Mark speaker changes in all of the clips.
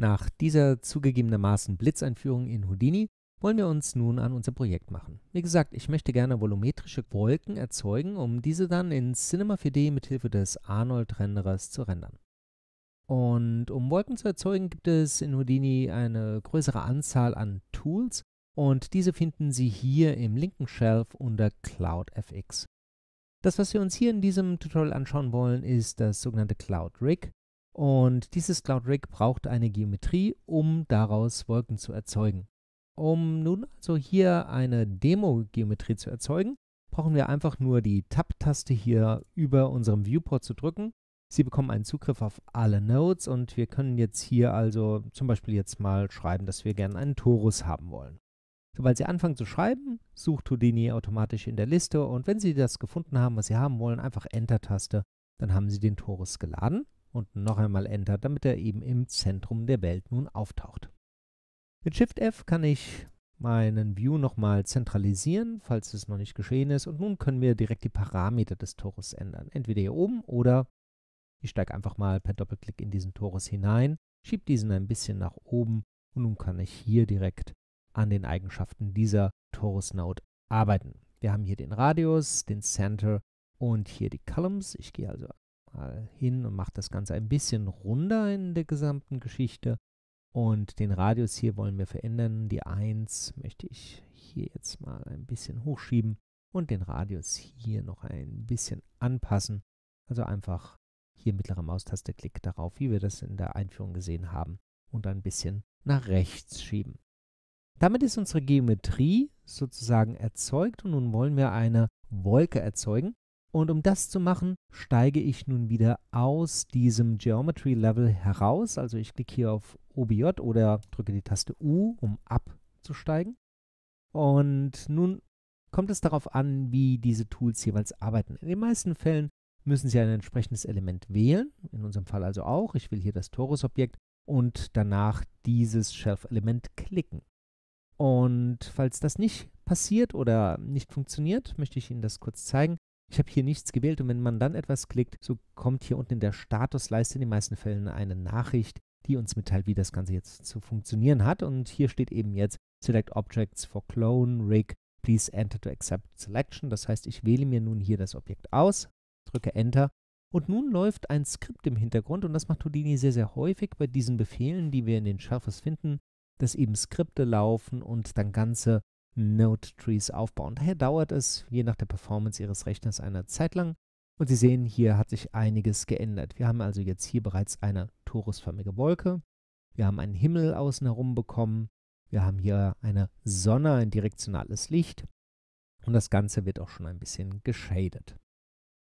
Speaker 1: Nach dieser zugegebenermaßen Blitzeinführung in Houdini wollen wir uns nun an unser Projekt machen. Wie gesagt, ich möchte gerne volumetrische Wolken erzeugen, um diese dann in Cinema 4D mithilfe des Arnold-Renderers zu rendern. Und um Wolken zu erzeugen, gibt es in Houdini eine größere Anzahl an Tools und diese finden Sie hier im linken Shelf unter CloudFX. Das, was wir uns hier in diesem Tutorial anschauen wollen, ist das sogenannte Cloud Rig. Und dieses Cloud Rig braucht eine Geometrie, um daraus Wolken zu erzeugen. Um nun also hier eine Demo-Geometrie zu erzeugen, brauchen wir einfach nur die Tab-Taste hier über unserem Viewport zu drücken. Sie bekommen einen Zugriff auf alle Nodes und wir können jetzt hier also zum Beispiel jetzt mal schreiben, dass wir gerne einen Torus haben wollen. Sobald Sie anfangen zu schreiben, sucht Houdini automatisch in der Liste und wenn Sie das gefunden haben, was Sie haben wollen, einfach Enter-Taste, dann haben Sie den Torus geladen und noch einmal Enter, damit er eben im Zentrum der Welt nun auftaucht. Mit Shift F kann ich meinen View nochmal zentralisieren, falls es noch nicht geschehen ist. Und nun können wir direkt die Parameter des Torus ändern. Entweder hier oben oder ich steige einfach mal per Doppelklick in diesen Torus hinein, schiebe diesen ein bisschen nach oben und nun kann ich hier direkt an den Eigenschaften dieser Torus-Node arbeiten. Wir haben hier den Radius, den Center und hier die Columns. Ich gehe also hin und macht das Ganze ein bisschen runder in der gesamten Geschichte. Und den Radius hier wollen wir verändern. Die 1 möchte ich hier jetzt mal ein bisschen hochschieben und den Radius hier noch ein bisschen anpassen. Also einfach hier mittlere Maustaste Klick darauf, wie wir das in der Einführung gesehen haben, und ein bisschen nach rechts schieben. Damit ist unsere Geometrie sozusagen erzeugt und nun wollen wir eine Wolke erzeugen. Und um das zu machen, steige ich nun wieder aus diesem Geometry Level heraus. Also ich klicke hier auf OBJ oder drücke die Taste U, um abzusteigen. Und nun kommt es darauf an, wie diese Tools jeweils arbeiten. In den meisten Fällen müssen Sie ein entsprechendes Element wählen, in unserem Fall also auch. Ich will hier das Torus-Objekt und danach dieses Shelf-Element klicken. Und falls das nicht passiert oder nicht funktioniert, möchte ich Ihnen das kurz zeigen ich habe hier nichts gewählt. Und wenn man dann etwas klickt, so kommt hier unten in der Statusleiste in den meisten Fällen eine Nachricht, die uns mitteilt, wie das Ganze jetzt zu funktionieren hat. Und hier steht eben jetzt Select Objects for Clone Rig. Please enter to accept selection. Das heißt, ich wähle mir nun hier das Objekt aus, drücke Enter und nun läuft ein Skript im Hintergrund und das macht Houdini sehr, sehr häufig bei diesen Befehlen, die wir in den Sharpers finden, dass eben Skripte laufen und dann ganze Node Trees aufbauen. Daher dauert es, je nach der Performance Ihres Rechners, eine Zeit lang. Und Sie sehen, hier hat sich einiges geändert. Wir haben also jetzt hier bereits eine torusförmige Wolke. Wir haben einen Himmel außen herum bekommen. Wir haben hier eine Sonne, ein direktionales Licht. Und das Ganze wird auch schon ein bisschen geschadet.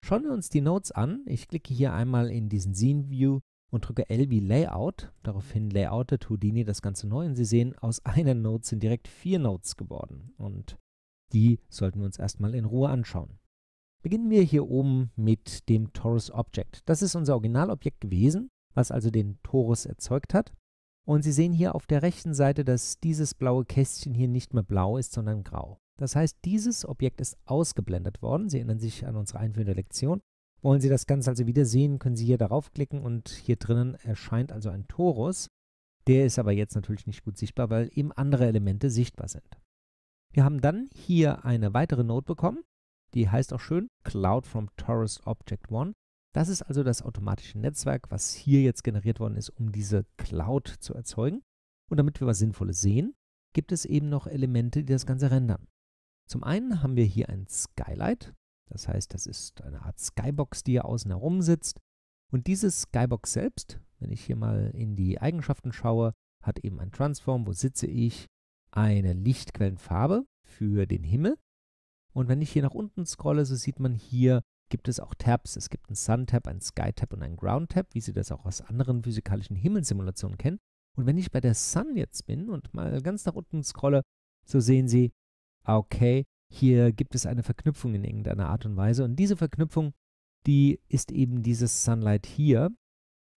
Speaker 1: Schauen wir uns die Notes an. Ich klicke hier einmal in diesen Scene View und drücke L wie Layout. Daraufhin layoutet Houdini das Ganze neu und Sie sehen, aus einer Note sind direkt vier Nodes geworden und die sollten wir uns erstmal in Ruhe anschauen. Beginnen wir hier oben mit dem Torus Object. Das ist unser Originalobjekt gewesen, was also den Torus erzeugt hat. Und Sie sehen hier auf der rechten Seite, dass dieses blaue Kästchen hier nicht mehr blau ist, sondern grau. Das heißt, dieses Objekt ist ausgeblendet worden. Sie erinnern sich an unsere einführende Lektion. Wollen Sie das Ganze also wieder sehen, können Sie hier darauf klicken und hier drinnen erscheint also ein Torus. Der ist aber jetzt natürlich nicht gut sichtbar, weil eben andere Elemente sichtbar sind. Wir haben dann hier eine weitere Note bekommen, die heißt auch schön Cloud from Torus Object One. Das ist also das automatische Netzwerk, was hier jetzt generiert worden ist, um diese Cloud zu erzeugen. Und damit wir was Sinnvolles sehen, gibt es eben noch Elemente, die das Ganze rendern. Zum einen haben wir hier ein Skylight, das heißt, das ist eine Art Skybox, die hier außen herum sitzt. Und diese Skybox selbst, wenn ich hier mal in die Eigenschaften schaue, hat eben ein Transform, wo sitze ich, eine Lichtquellenfarbe für den Himmel. Und wenn ich hier nach unten scrolle, so sieht man hier, gibt es auch Tabs. Es gibt einen Sun-Tab, einen Sky-Tab und einen Ground-Tab, wie Sie das auch aus anderen physikalischen Himmelssimulationen kennen. Und wenn ich bei der Sun jetzt bin und mal ganz nach unten scrolle, so sehen Sie, okay, hier gibt es eine Verknüpfung in irgendeiner Art und Weise. Und diese Verknüpfung, die ist eben dieses Sunlight hier.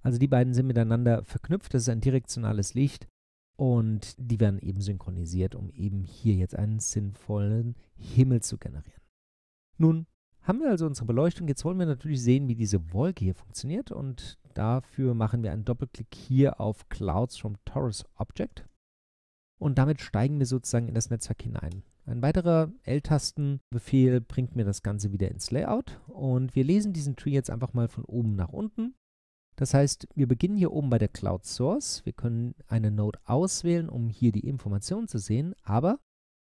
Speaker 1: Also die beiden sind miteinander verknüpft, das ist ein direktionales Licht und die werden eben synchronisiert, um eben hier jetzt einen sinnvollen Himmel zu generieren. Nun haben wir also unsere Beleuchtung, jetzt wollen wir natürlich sehen, wie diese Wolke hier funktioniert und dafür machen wir einen Doppelklick hier auf Clouds from Taurus Object und damit steigen wir sozusagen in das Netzwerk hinein. Ein weiterer L-Tastenbefehl bringt mir das Ganze wieder ins Layout und wir lesen diesen Tree jetzt einfach mal von oben nach unten. Das heißt, wir beginnen hier oben bei der Cloud Source. Wir können eine Node auswählen, um hier die Informationen zu sehen, aber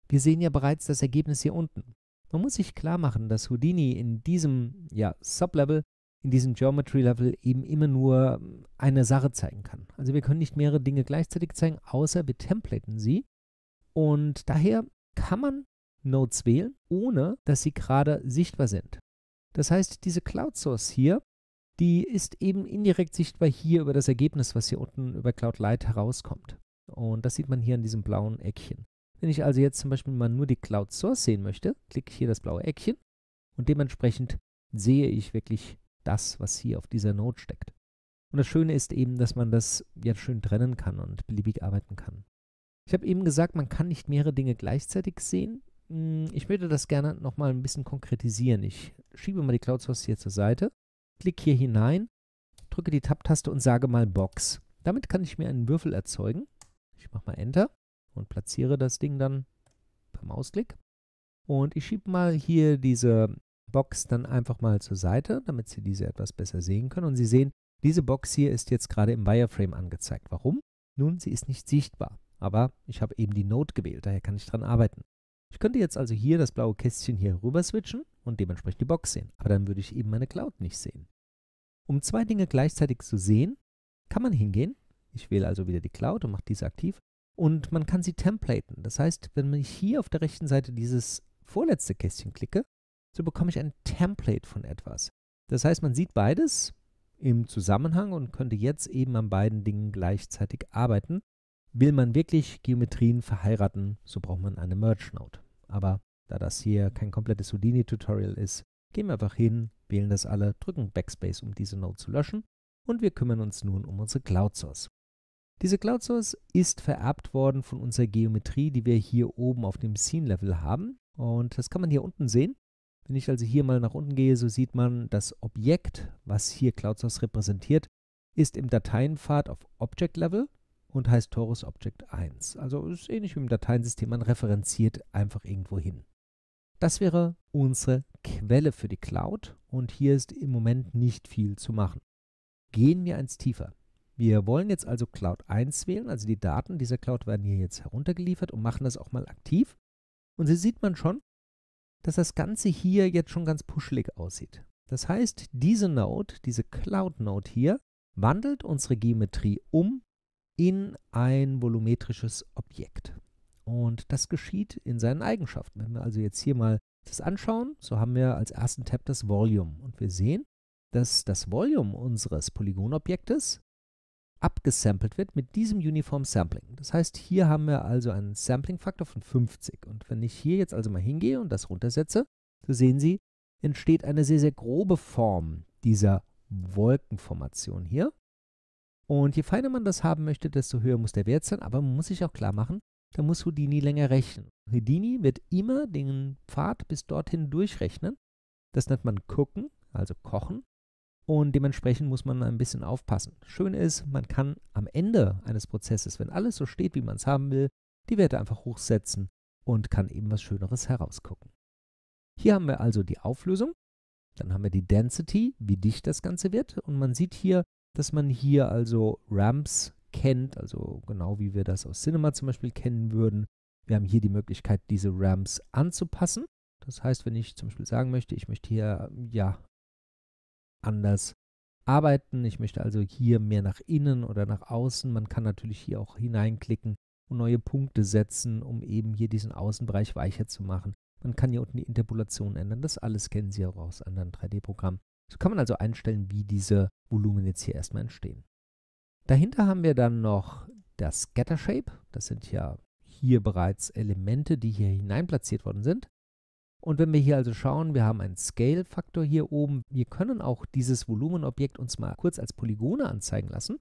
Speaker 1: wir sehen ja bereits das Ergebnis hier unten. Man muss sich klar machen, dass Houdini in diesem ja, Sublevel, in diesem Geometry Level eben immer nur ähm, eine Sache zeigen kann. Also wir können nicht mehrere Dinge gleichzeitig zeigen, außer wir templaten sie. Und daher kann man Nodes wählen, ohne dass sie gerade sichtbar sind. Das heißt, diese Cloud Source hier, die ist eben indirekt sichtbar hier über das Ergebnis, was hier unten über Cloud Lite herauskommt. Und das sieht man hier in diesem blauen Eckchen. Wenn ich also jetzt zum Beispiel mal nur die Cloud Source sehen möchte, klicke ich hier das blaue Eckchen und dementsprechend sehe ich wirklich das, was hier auf dieser Node steckt. Und das Schöne ist eben, dass man das jetzt schön trennen kann und beliebig arbeiten kann. Ich habe eben gesagt, man kann nicht mehrere Dinge gleichzeitig sehen. Hm, ich würde das gerne nochmal ein bisschen konkretisieren. Ich schiebe mal die Cloud Source hier zur Seite, klicke hier hinein, drücke die Tab-Taste und sage mal Box. Damit kann ich mir einen Würfel erzeugen. Ich mache mal Enter und platziere das Ding dann per Mausklick. Und ich schiebe mal hier diese Box dann einfach mal zur Seite, damit Sie diese etwas besser sehen können. Und Sie sehen, diese Box hier ist jetzt gerade im Wireframe angezeigt. Warum? Nun, sie ist nicht sichtbar. Aber ich habe eben die Note gewählt, daher kann ich dran arbeiten. Ich könnte jetzt also hier das blaue Kästchen hier rüber switchen und dementsprechend die Box sehen, aber dann würde ich eben meine Cloud nicht sehen. Um zwei Dinge gleichzeitig zu sehen, kann man hingehen, ich wähle also wieder die Cloud und mache diese aktiv, und man kann sie templaten. Das heißt, wenn ich hier auf der rechten Seite dieses vorletzte Kästchen klicke, so bekomme ich ein Template von etwas. Das heißt, man sieht beides im Zusammenhang und könnte jetzt eben an beiden Dingen gleichzeitig arbeiten. Will man wirklich Geometrien verheiraten, so braucht man eine Merge Node. Aber da das hier kein komplettes Houdini-Tutorial ist, gehen wir einfach hin, wählen das alle, drücken Backspace, um diese Node zu löschen und wir kümmern uns nun um unsere Cloud Source. Diese Cloud Source ist vererbt worden von unserer Geometrie, die wir hier oben auf dem Scene-Level haben. Und das kann man hier unten sehen. Wenn ich also hier mal nach unten gehe, so sieht man, das Objekt, was hier Cloud Source repräsentiert, ist im Dateienpfad auf Object Level und heißt Torus Object 1. Also ist ähnlich wie im Dateiensystem, man referenziert einfach irgendwo hin. Das wäre unsere Quelle für die Cloud und hier ist im Moment nicht viel zu machen. Gehen wir eins tiefer. Wir wollen jetzt also Cloud 1 wählen, also die Daten dieser Cloud werden hier jetzt heruntergeliefert und machen das auch mal aktiv. Und hier sieht man schon, dass das Ganze hier jetzt schon ganz puschelig aussieht. Das heißt, diese Node, diese Cloud-Node hier, wandelt unsere Geometrie um in ein volumetrisches Objekt. Und das geschieht in seinen Eigenschaften. Wenn wir also jetzt hier mal das anschauen, so haben wir als ersten Tab das Volume. Und wir sehen, dass das Volume unseres Polygonobjektes abgesampelt wird mit diesem Uniform Sampling. Das heißt, hier haben wir also einen Sampling-Faktor von 50. Und wenn ich hier jetzt also mal hingehe und das runtersetze, so sehen Sie, entsteht eine sehr, sehr grobe Form dieser Wolkenformation hier. Und je feiner man das haben möchte, desto höher muss der Wert sein, aber man muss sich auch klar machen, da muss Houdini länger rechnen. Houdini wird immer den Pfad bis dorthin durchrechnen. Das nennt man Gucken, also Kochen. Und dementsprechend muss man ein bisschen aufpassen. Schön ist, man kann am Ende eines Prozesses, wenn alles so steht, wie man es haben will, die Werte einfach hochsetzen und kann eben was Schöneres herausgucken. Hier haben wir also die Auflösung, dann haben wir die Density, wie dicht das Ganze wird. Und man sieht hier, dass man hier also Ramps kennt, also genau wie wir das aus Cinema zum Beispiel kennen würden. Wir haben hier die Möglichkeit, diese Ramps anzupassen. Das heißt, wenn ich zum Beispiel sagen möchte, ich möchte hier ja anders arbeiten, ich möchte also hier mehr nach innen oder nach außen, man kann natürlich hier auch hineinklicken und neue Punkte setzen, um eben hier diesen Außenbereich weicher zu machen. Man kann hier unten die Interpolation ändern, das alles kennen Sie auch aus anderen 3D-Programmen. So kann man also einstellen, wie diese Volumen jetzt hier erstmal entstehen. Dahinter haben wir dann noch das Scatter Shape. Das sind ja hier bereits Elemente, die hier hinein platziert worden sind. Und wenn wir hier also schauen, wir haben einen Scale-Faktor hier oben. Wir können auch dieses Volumenobjekt uns mal kurz als Polygone anzeigen lassen.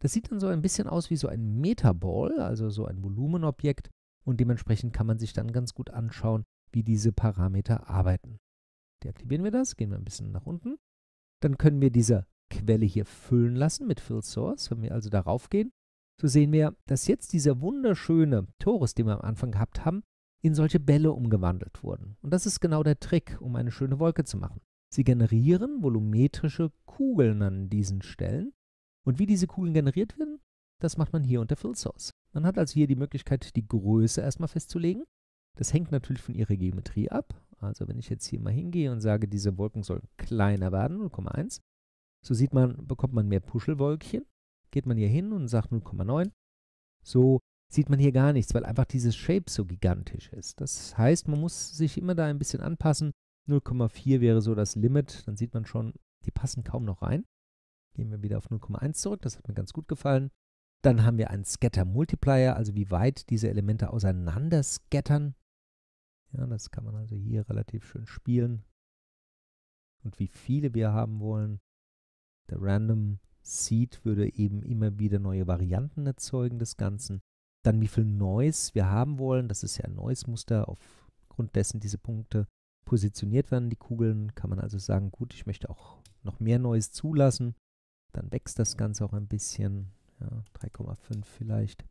Speaker 1: Das sieht dann so ein bisschen aus wie so ein Metaball, also so ein Volumenobjekt. Und dementsprechend kann man sich dann ganz gut anschauen, wie diese Parameter arbeiten. Deaktivieren wir das, gehen wir ein bisschen nach unten. Dann können wir diese Quelle hier füllen lassen mit Fill Source. Wenn wir also darauf gehen, so sehen wir, dass jetzt dieser wunderschöne Torus, den wir am Anfang gehabt haben, in solche Bälle umgewandelt wurden. Und das ist genau der Trick, um eine schöne Wolke zu machen. Sie generieren volumetrische Kugeln an diesen Stellen. Und wie diese Kugeln generiert werden, das macht man hier unter Fill Source. Man hat also hier die Möglichkeit, die Größe erstmal festzulegen. Das hängt natürlich von ihrer Geometrie ab, also wenn ich jetzt hier mal hingehe und sage, diese Wolken sollen kleiner werden, 0,1, so sieht man, bekommt man mehr Puschelwolkchen. Geht man hier hin und sagt 0,9, so sieht man hier gar nichts, weil einfach dieses Shape so gigantisch ist. Das heißt, man muss sich immer da ein bisschen anpassen. 0,4 wäre so das Limit, dann sieht man schon, die passen kaum noch rein. Gehen wir wieder auf 0,1 zurück, das hat mir ganz gut gefallen. Dann haben wir einen Scatter Multiplier, also wie weit diese Elemente auseinander scattern. Ja, das kann man also hier relativ schön spielen. Und wie viele wir haben wollen. Der Random Seed würde eben immer wieder neue Varianten erzeugen des Ganzen. Dann wie viel Noise wir haben wollen. Das ist ja ein Noise-Muster, aufgrund dessen diese Punkte positioniert werden, die Kugeln. Kann man also sagen, gut, ich möchte auch noch mehr Neues zulassen. Dann wächst das Ganze auch ein bisschen. Ja, 3,5 vielleicht.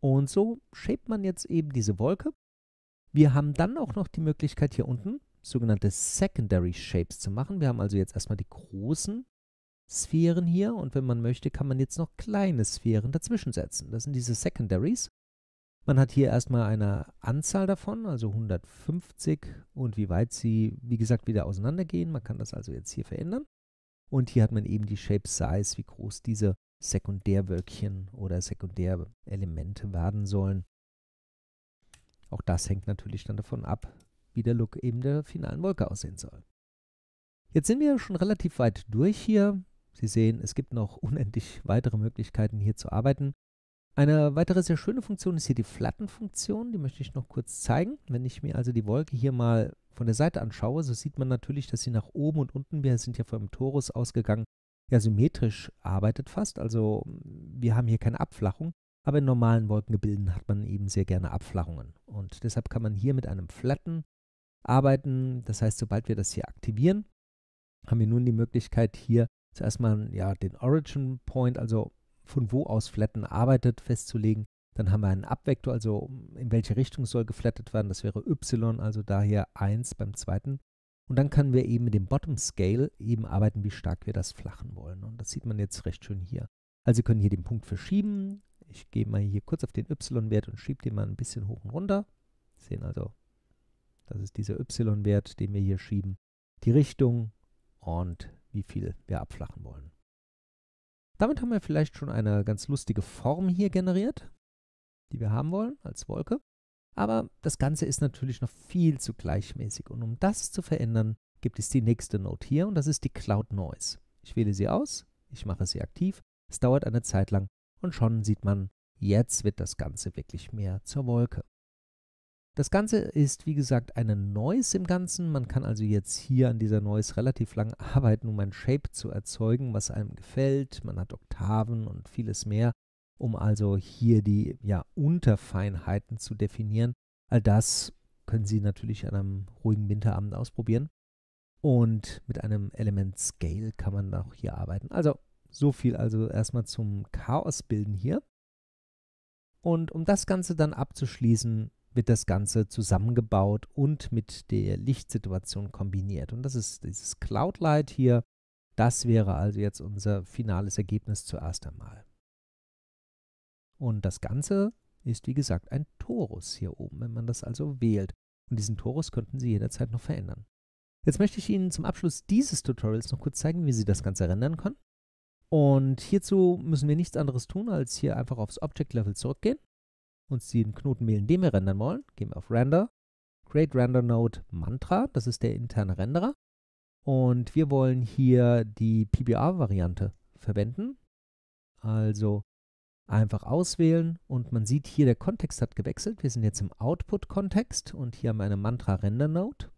Speaker 1: Und so schäbt man jetzt eben diese Wolke wir haben dann auch noch die Möglichkeit hier unten sogenannte Secondary Shapes zu machen. Wir haben also jetzt erstmal die großen Sphären hier und wenn man möchte, kann man jetzt noch kleine Sphären dazwischen setzen. Das sind diese Secondaries. Man hat hier erstmal eine Anzahl davon, also 150 und wie weit sie, wie gesagt, wieder auseinandergehen. Man kann das also jetzt hier verändern. Und hier hat man eben die Shape Size, wie groß diese Sekundärwölkchen oder Sekundärelemente werden sollen. Auch das hängt natürlich dann davon ab, wie der Look eben der finalen Wolke aussehen soll. Jetzt sind wir schon relativ weit durch hier. Sie sehen, es gibt noch unendlich weitere Möglichkeiten hier zu arbeiten. Eine weitere sehr schöne Funktion ist hier die Flattenfunktion, die möchte ich noch kurz zeigen. Wenn ich mir also die Wolke hier mal von der Seite anschaue, so sieht man natürlich, dass sie nach oben und unten, wir sind ja vom Torus ausgegangen, ja symmetrisch arbeitet fast. Also wir haben hier keine Abflachung. Aber in normalen Wolkengebilden hat man eben sehr gerne Abflachungen. Und deshalb kann man hier mit einem Flatten arbeiten. Das heißt, sobald wir das hier aktivieren, haben wir nun die Möglichkeit, hier zuerst mal ja, den Origin Point, also von wo aus Flatten arbeitet, festzulegen. Dann haben wir einen Abvektor, also in welche Richtung soll geflattet werden. Das wäre y, also daher 1 beim zweiten. Und dann können wir eben mit dem Bottom Scale eben arbeiten, wie stark wir das flachen wollen. Und das sieht man jetzt recht schön hier. Also Sie können hier den Punkt verschieben, ich gehe mal hier kurz auf den y-Wert und schiebe den mal ein bisschen hoch und runter. Sie Sehen also, das ist dieser y-Wert, den wir hier schieben, die Richtung und wie viel wir abflachen wollen. Damit haben wir vielleicht schon eine ganz lustige Form hier generiert, die wir haben wollen als Wolke. Aber das Ganze ist natürlich noch viel zu gleichmäßig und um das zu verändern, gibt es die nächste Note hier und das ist die Cloud Noise. Ich wähle sie aus, ich mache sie aktiv. Es dauert eine Zeit lang, und schon sieht man, jetzt wird das Ganze wirklich mehr zur Wolke. Das Ganze ist, wie gesagt, eine Noise im Ganzen. Man kann also jetzt hier an dieser Noise relativ lang arbeiten, um ein Shape zu erzeugen, was einem gefällt. Man hat Oktaven und vieles mehr, um also hier die ja, Unterfeinheiten zu definieren. All das können Sie natürlich an einem ruhigen Winterabend ausprobieren. Und mit einem Element Scale kann man auch hier arbeiten. Also so viel also erstmal zum Chaos bilden hier. Und um das Ganze dann abzuschließen, wird das Ganze zusammengebaut und mit der Lichtsituation kombiniert. Und das ist dieses Cloud Light hier. Das wäre also jetzt unser finales Ergebnis zuerst einmal. Und das Ganze ist wie gesagt ein Torus hier oben, wenn man das also wählt. Und diesen Torus könnten Sie jederzeit noch verändern. Jetzt möchte ich Ihnen zum Abschluss dieses Tutorials noch kurz zeigen, wie Sie das Ganze rendern können. Und hierzu müssen wir nichts anderes tun, als hier einfach aufs Object Level zurückgehen, und den Knoten wählen, den wir rendern wollen. Gehen wir auf Render, Create Render Node Mantra, das ist der interne Renderer. Und wir wollen hier die PBR-Variante verwenden. Also einfach auswählen und man sieht hier, der Kontext hat gewechselt. Wir sind jetzt im Output-Kontext und hier haben wir eine Mantra Render Node.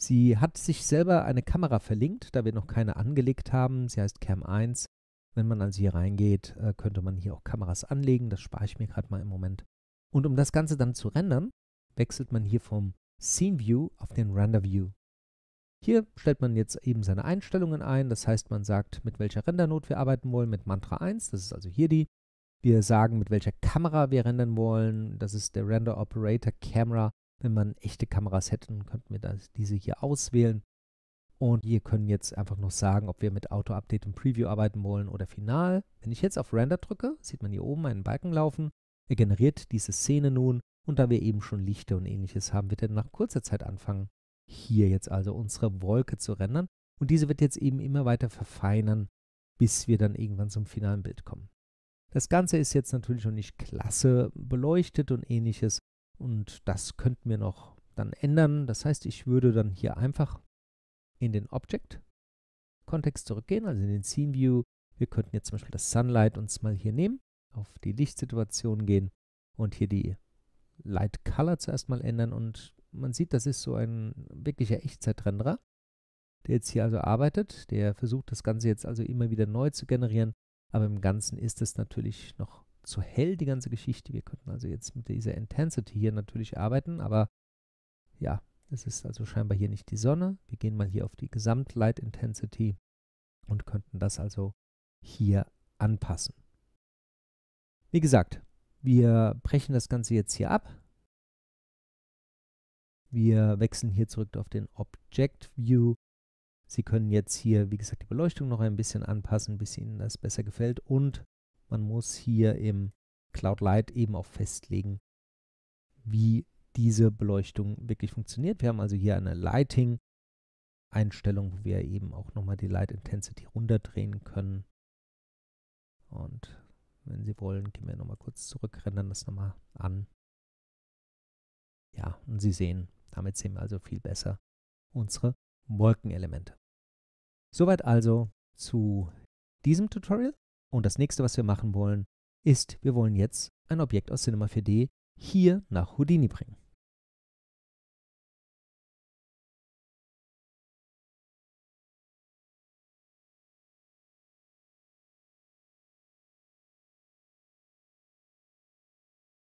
Speaker 1: Sie hat sich selber eine Kamera verlinkt, da wir noch keine angelegt haben. Sie heißt Cam 1 wenn man also hier reingeht, äh, könnte man hier auch Kameras anlegen. Das spare ich mir gerade mal im Moment. Und um das Ganze dann zu rendern, wechselt man hier vom Scene View auf den Render View. Hier stellt man jetzt eben seine Einstellungen ein. Das heißt, man sagt, mit welcher Rendernot wir arbeiten wollen, mit Mantra 1, das ist also hier die. Wir sagen, mit welcher Kamera wir rendern wollen. Das ist der Render Operator Camera. Wenn man echte Kameras hätten, könnten wir das, diese hier auswählen. Und wir können jetzt einfach noch sagen, ob wir mit Auto-Update und Preview arbeiten wollen oder final. Wenn ich jetzt auf Render drücke, sieht man hier oben einen Balken laufen. Er generiert diese Szene nun und da wir eben schon Lichter und ähnliches haben, wird er nach kurzer Zeit anfangen, hier jetzt also unsere Wolke zu rendern. Und diese wird jetzt eben immer weiter verfeinern, bis wir dann irgendwann zum finalen Bild kommen. Das Ganze ist jetzt natürlich noch nicht klasse beleuchtet und ähnliches. Und das könnten wir noch dann ändern. Das heißt, ich würde dann hier einfach in den Object-Kontext zurückgehen, also in den Scene View. Wir könnten jetzt zum Beispiel das Sunlight uns mal hier nehmen, auf die Lichtsituation gehen und hier die Light Color zuerst mal ändern. Und man sieht, das ist so ein wirklicher Echtzeitrenderer, der jetzt hier also arbeitet. Der versucht das Ganze jetzt also immer wieder neu zu generieren. Aber im Ganzen ist es natürlich noch zu hell, die ganze Geschichte. Wir könnten also jetzt mit dieser Intensity hier natürlich arbeiten, aber ja, es ist also scheinbar hier nicht die Sonne. Wir gehen mal hier auf die Gesamtlight Intensity und könnten das also hier anpassen. Wie gesagt, wir brechen das Ganze jetzt hier ab. Wir wechseln hier zurück auf den Object View. Sie können jetzt hier, wie gesagt, die Beleuchtung noch ein bisschen anpassen, bis Ihnen das besser gefällt. Und man muss hier im Cloud Light eben auch festlegen, wie diese Beleuchtung wirklich funktioniert. Wir haben also hier eine Lighting-Einstellung, wo wir eben auch nochmal die Light Intensity runterdrehen können. Und wenn Sie wollen, gehen wir nochmal kurz zurück, rendern das nochmal an. Ja, und Sie sehen, damit sehen wir also viel besser unsere Wolkenelemente. Soweit also zu diesem Tutorial. Und das nächste, was wir machen wollen, ist, wir wollen jetzt ein Objekt aus Cinema 4D hier nach Houdini bringen.